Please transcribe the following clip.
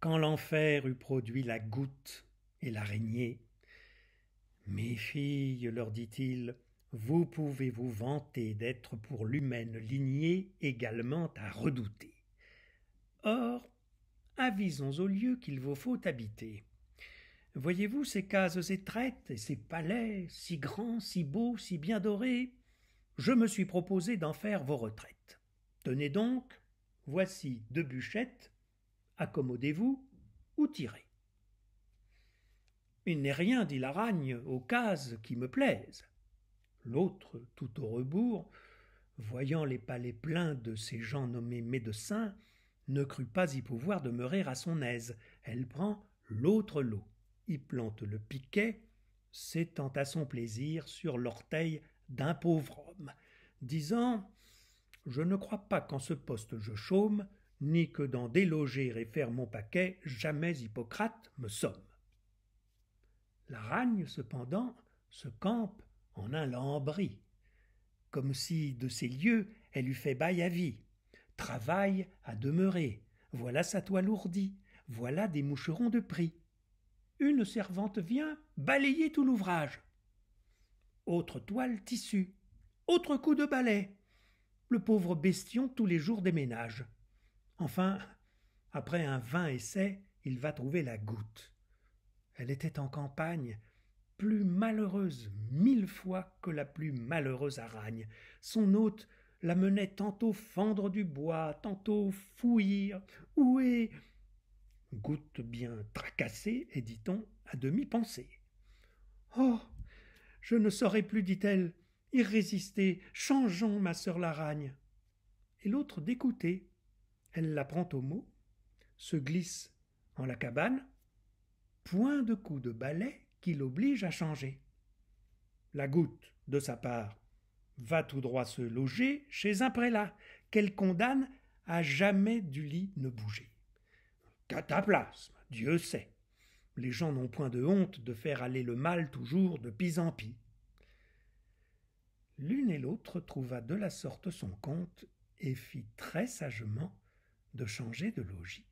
quand l'enfer eut produit la goutte et l'araignée. Mes filles, leur dit-il, vous pouvez vous vanter d'être pour l'humaine lignée également à redouter. Or, avisons au lieu qu'il vous faut habiter. Voyez-vous ces cases étraites et ces palais, si grands, si beaux, si bien dorés Je me suis proposé d'en faire vos retraites. Tenez donc, voici deux bûchettes accommodez-vous ou tirez. Il n'est rien, dit la aux cases qui me plaisent. L'autre, tout au rebours, voyant les palais pleins de ces gens nommés médecins, ne crut pas y pouvoir demeurer à son aise. Elle prend l'autre lot, y plante le piquet, s'étend à son plaisir sur l'orteil d'un pauvre homme, disant Je ne crois pas qu'en ce poste je chôme, ni que d'en déloger et faire mon paquet, jamais Hippocrate me somme. La ragne, cependant, se campe en un lambris, comme si de ces lieux elle eût fait bail à vie. Travaille à demeurer, voilà sa toile ourdie, voilà des moucherons de prix. Une servante vient balayer tout l'ouvrage. Autre toile tissue, autre coup de balai. Le pauvre bestion tous les jours déménage. Enfin, après un vain essai, il va trouver la goutte. Elle était en campagne, plus malheureuse mille fois que la plus malheureuse aragne. Son hôte la menait tantôt fendre du bois, tantôt fouillir, ouer. Goutte bien tracassée, et dit-on, à demi pensée. Oh Je ne saurais plus, dit-elle, y changeons, ma sœur l'aragne. Et l'autre d'écouter, elle la prend au mot, se glisse en la cabane, point de coup de balai qui l'oblige à changer. La goutte, de sa part, va tout droit se loger chez un prélat, qu'elle condamne à jamais du lit ne bouger. Cataplasme, Dieu sait. Les gens n'ont point de honte de faire aller le mal toujours de pis en pis. L'une et l'autre trouva de la sorte son compte et fit très sagement de changer de logique.